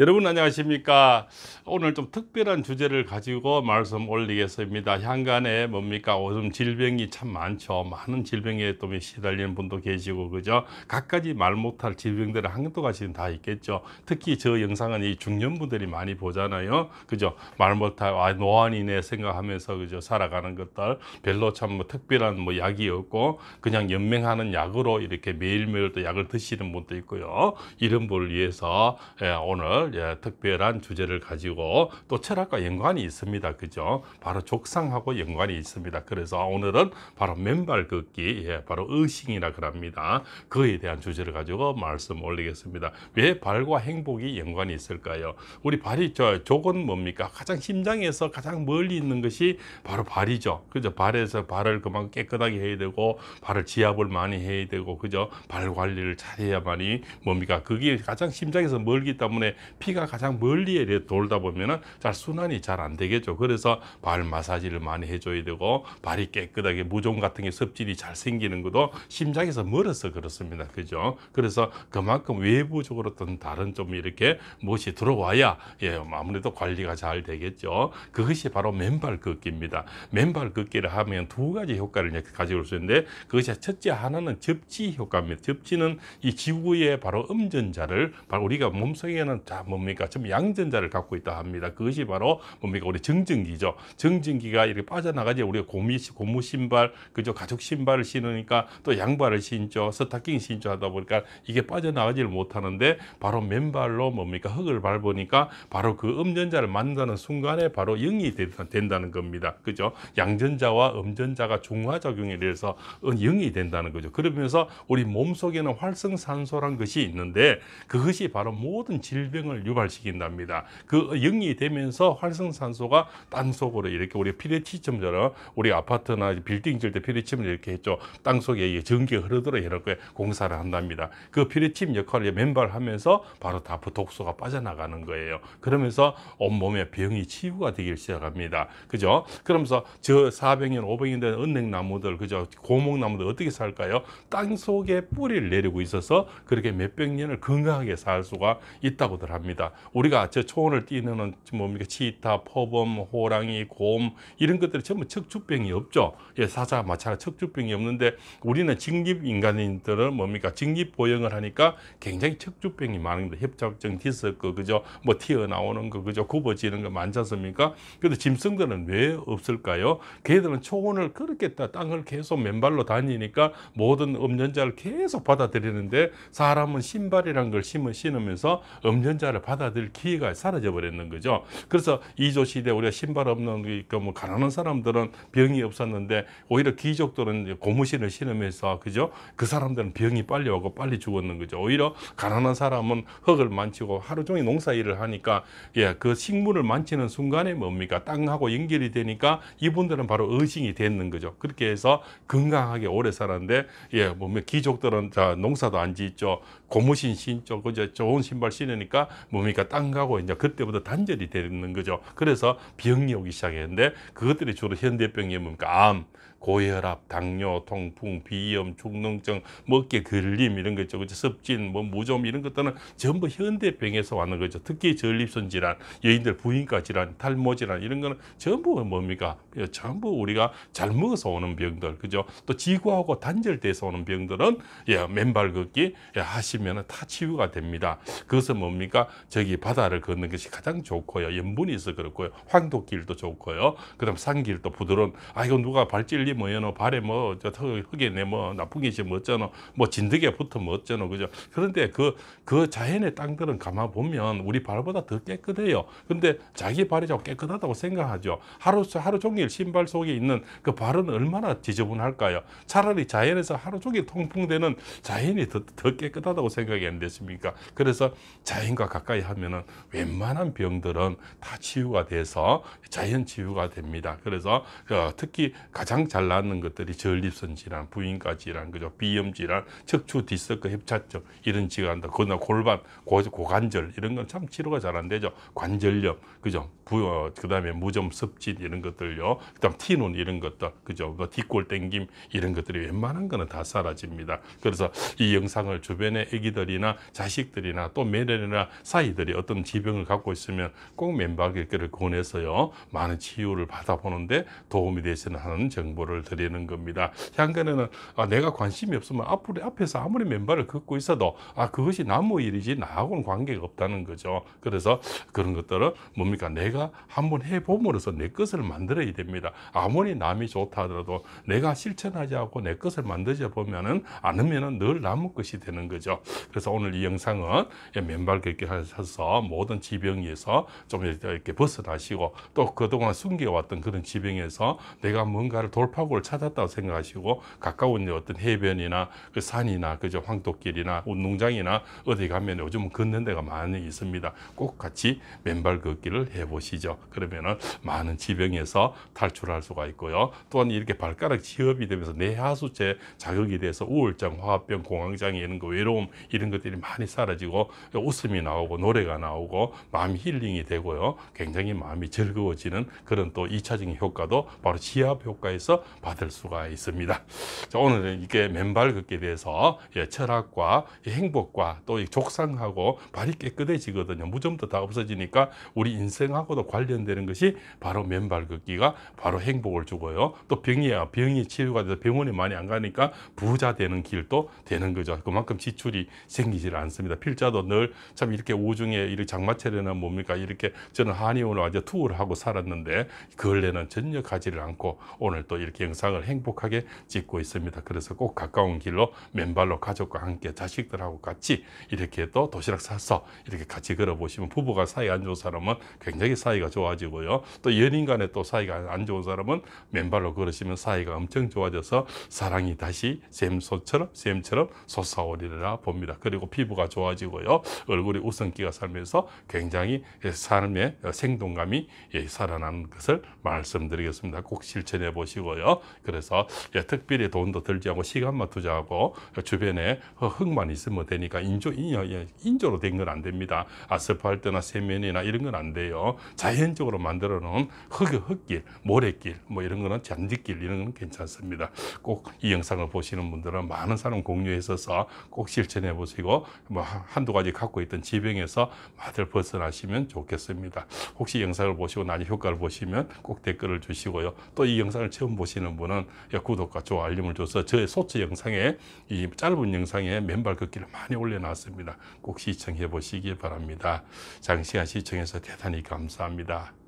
여러분 안녕하십니까 오늘 좀 특별한 주제를 가지고 말씀 올리겠습니다 향간에 뭡니까 오즘 질병이 참 많죠 많은 질병에 또 시달리는 분도 계시고 그죠 갖가지 말 못할 질병들을 한동안씩 다 있겠죠 특히 저 영상은 이 중년분들이 많이 보잖아요 그죠 말 못할 아 노안이네 생각하면서 그죠 살아가는 것들 별로 참 뭐 특별한 뭐 약이 없고 그냥 연맹하는 약으로 이렇게 매일매일 또 약을 드시는 분도 있고요 이런 분을 위해서 예, 오늘 예, 특별한 주제를 가지고 또 철학과 연관이 있습니다. 그죠? 바로 족상하고 연관이 있습니다. 그래서 오늘은 바로 맨발 걷기, 예, 바로 의식이라 그럽니다. 그에 대한 주제를 가지고 말씀 올리겠습니다. 왜 발과 행복이 연관이 있을까요? 우리 발이 저 족은 뭡니까? 가장 심장에서 가장 멀리 있는 것이 바로 발이죠. 그죠? 발에서 발을 그만 큼 깨끗하게 해야 되고 발을 지압을 많이 해야 되고 그죠? 발 관리를 잘해야만이 뭡니까? 그게 가장 심장에서 멀기 때문에 피가 가장 멀리에 돌다 보면은 잘 순환이 잘 안 되겠죠. 그래서 발 마사지를 많이 해줘야 되고 발이 깨끗하게 무좀 같은 게 섭질이 잘 생기는 것도 심장에서 멀어서 그렇습니다. 그죠? 그래서 그만큼 외부적으로 어떤 다른 좀 이렇게 무엇이 들어와야 예, 뭐 아무래도 관리가 잘 되겠죠. 그것이 바로 맨발 걷기입니다. 맨발 걷기를 하면 두 가지 효과를 이렇게 가져올 수 있는데 그것이 첫째 하나는 접지 효과입니다. 접지는 이 지구의 바로 음전자를 바로 우리가 몸속에는 다 뭡니까? 좀 양전자를 갖고 있다 합니다. 그것이 바로 뭡니까? 우리 정전기죠. 정전기가 이렇게 빠져나가지 우리가 고미, 고무 신발, 그죠? 가죽 신발을 신으니까 또 양발을 신죠. 스타킹 신죠. 하다 보니까 이게 빠져나가지를 못하는데 바로 맨발로 뭡니까? 흙을 밟으니까 바로 그 음전자를 만나는 순간에 바로 영이 된다는 겁니다. 그죠? 양전자와 음전자가 중화작용에 대해서 영이 된다는 거죠. 그러면서 우리 몸속에는 활성산소란 것이 있는데 그것이 바로 모든 질병 활성을 유발시킨답니다. 그 영이 되면서 활성산소가 땅속으로 이렇게 우리 피레치즘처럼 우리 아파트나 빌딩 질 때 피레침을 이렇게 했죠. 땅속에 전기 흐르도록 이렇게 공사를 한답니다. 그 피레침 역할을 맨발하면서 바로 다프 독소가 빠져나가는 거예요. 그러면서 온몸에 병이 치유가 되기 시작합니다. 그죠? 그러면서 저 400년, 500년 된 은행나무들, 그죠? 고목나무들 어떻게 살까요? 땅 속에 뿌리를 내리고 있어서 그렇게 몇백 년을 건강하게 살 수가 있다고들 합니다. 합니다. 우리가 저 초원을 뛰는 뭡니까 치타, 포범, 호랑이, 곰 이런 것들이 전부 척추병이 없죠. 예, 사자, 마찬가지 척추병이 없는데 우리는 직립 인간인들은 뭡니까 직립 보형을 하니까 굉장히 척추병이 많은 데 협착증, 디스크 그죠, 뭐 튀어나오는 거 그죠, 굽어지는 거 많지 않습니까? 그래도 짐승들은 왜 없을까요? 걔들은 초원을 그렇게 땅을 계속 맨발로 다니니까 모든 음련자를 계속 받아들이는데 사람은 신발이란 걸 신으면서 음련자 십자를 받아들일 기회가 사라져 버렸는 거죠. 그래서 이조 시대 우리가 신발 없는 그러니까 뭐 가난한 사람들은 병이 없었는데 오히려 귀족들은 고무신을 신으면서 그죠? 그 사람들은 병이 빨리 오고 빨리 죽었는 거죠. 오히려 가난한 사람은 흙을 만지고 하루 종일 농사 일을 하니까 예, 그 식물을 만지는 순간에 뭡니까? 땅하고 연결이 되니까 이분들은 바로 의식이 됐는 거죠. 그렇게 해서 건강하게 오래 살았는데 예, 뭐 귀족들은 자 농사도 안 짓죠. 고무신 신죠. 그저 좋은 신발 신으니까 뭡니까 땅 가고 이제 그때부터 단절이 되는 거죠. 그래서 병이 오기 시작했는데 그것들이 주로 현대병이 뭡니까 암, 고혈압, 당뇨, 통풍, 비염, 중농증 먹게 뭐 걸림 이런 거 있죠. 그죠? 습진, 뭐 무좀 이런 것들은 전부 현대병에서 왔는 거죠. 특히 전립선 질환, 여인들 부인과 질환, 탈모 질환 이런 거는 전부 뭡니까? 예, 전부 우리가 잘 먹어서 오는 병들, 그죠? 또 지구하고 단절돼서 오는 병들은 예, 맨발 걷기 예, 하시면 다 치유가 됩니다. 그것은 뭡니까? 저기 바다를 걷는 것이 가장 좋고요. 염분이 있어 그렇고요. 황도길도 좋고요. 그다음 산길도 부드러운 아 이거 누가 발질 빨리 뭐여 너 발에 뭐 저 흙에 내뭐 나쁜 게 있으면 뭐 어쩌노 뭐 진드기에 붙어 뭐 어쩌노 그죠 그런데 그그 그 자연의 땅들은 가만 보면 우리 발보다 더 깨끗해요 근데 자기 발이 좀 깨끗하다고 생각하죠 하루 하루 종일 신발 속에 있는 그 발은 얼마나 지저분할까요 차라리 자연에서 하루 종일 통풍되는 자연이 더, 더 깨끗하다고 생각이 안 됐습니까 그래서 자연과 가까이 하면은 웬만한 병들은 다 치유가 돼서 자연 치유가 됩니다 그래서 어, 특히 가장 잘잘 낳는 것들이 전립선 질환, 부인과 질환, 그죠? 비염 질환, 척추 디스크 협착증 이런 질환도 그나 골반, 고, 고관절 이런 건 참 치료가 잘 안 되죠. 관절염, 그죠? 부, 그다음에 무좀 습짓 이런 것들요. 그다음 티눈 이런 것들 그죠. 뭐 뒷골 땡김 이런 것들이 웬만한 거는 다 사라집니다. 그래서 이 영상을 주변의 애기들이나 자식들이나 또 매년이나 사이들이 어떤 지병을 갖고 있으면 꼭 맨발걷기를 권해서요. 많은 치유를 받아보는데 도움이 되시는 하는 정보를 드리는 겁니다. 향간에는 아, 내가 관심이 없으면 앞으로 앞에서 아무리 맨발을 걷고 있어도 아 그것이 나무 일이지 나하고는 관계가 없다는 거죠. 그래서 그런 것들은 뭡니까 내가 내가 한번 해봄으로써 내 것을 만들어야 됩니다. 아무리 남이 좋다 하더라도 내가 실천하지 않고 내 것을 만들자 보면은 않으면은 늘 남은 것이 되는 거죠. 그래서 오늘 이 영상은 예, 맨발 걷기 하셔서 모든 지병에서 좀 이렇게 벗어나시고 또 그동안 숨겨왔던 그런 지병에서 내가 뭔가를 돌파구를 찾았다고 생각하시고 가까운 어떤 해변이나 그 산이나 그저 황도길이나 운동장이나 어디 가면 요즘은 걷는 데가 많이 있습니다. 꼭 같이 맨발 걷기를 해보시죠. 것이죠. 그러면은 많은 지병에서 탈출할 수가 있고요. 또한 이렇게 발가락 지업이 되면서 내하수체 자극이 돼서 우울증, 화합병, 공황장애 이런 거 외로움 이런 것들이 많이 사라지고 웃음이 나오고 노래가 나오고 마음 힐링이 되고요. 굉장히 마음이 즐거워지는 그런 또 2차적인 효과도 바로 지압 효과에서 받을 수가 있습니다. 자, 오늘은 이렇게 맨발 걷기에 대해서 예, 철학과 예, 행복과 또 족상하고 발이 깨끗해지거든요. 무좀도 다 없어지니까 우리 인생하고도 행복도 관련되는 것이 바로 맨발 걷기가 바로 행복을 주고요. 또 병이야 병이 치료가 돼서 병원에 많이 안 가니까 부자 되는 길도 되는 거죠. 그만큼 지출이 생기질 않습니다. 필자도 늘 참 이렇게 오중에 이렇게 장마철에는 뭡니까 이렇게 저는 한의원을 아주 투어를 하고 살았는데 그걸내는 전혀 가지를 않고 오늘 또 이렇게 영상을 행복하게 찍고 있습니다. 그래서 꼭 가까운 길로 맨발로 가족과 함께 자식들하고 같이 이렇게 또 도시락 사서 이렇게 같이 걸어보시면 부부가 사이 안 좋은 사람은 굉장히 사 사이가 좋아지고요. 또 연인 간에 또 사이가 안 좋은 사람은 맨발로 걸으시면 사이가 엄청 좋아져서 사랑이 다시 샘소처럼 샘처럼 솟아오리라 봅니다. 그리고 피부가 좋아지고요. 얼굴이 웃음기가 살면서 굉장히 삶의 생동감이 예, 살아나는 것을 말씀드리겠습니다. 꼭 실천해 보시고요. 그래서 예, 특별히 돈도 들지 않고 시간만 투자하고 주변에 흙만 있으면 되니까 인조, 인조, 인조로 된 건 안 됩니다. 아스팔트나 세면이나 이런 건 안 돼요. 자연적으로 만들어 놓은 흙, 흙길, 모래길 뭐 이런 거는 잔디길 이런 거는 괜찮습니다. 꼭 이 영상을 보시는 분들은 많은 사람 공유해서 꼭 실천해 보시고 뭐 한두 가지 갖고 있던 지병에서 다들 벗어나시면 좋겠습니다. 혹시 영상을 보시고 나니 효과를 보시면 꼭 댓글을 주시고요. 또 이 영상을 처음 보시는 분은 예, 구독과 좋아 알림을 줘서 저의 소츠 영상에 이 짧은 영상에 맨발 걷기를 많이 올려놨습니다. 꼭 시청해 보시기 바랍니다. 장시간 시청해서 대단히 감사합니다. 감사합니다.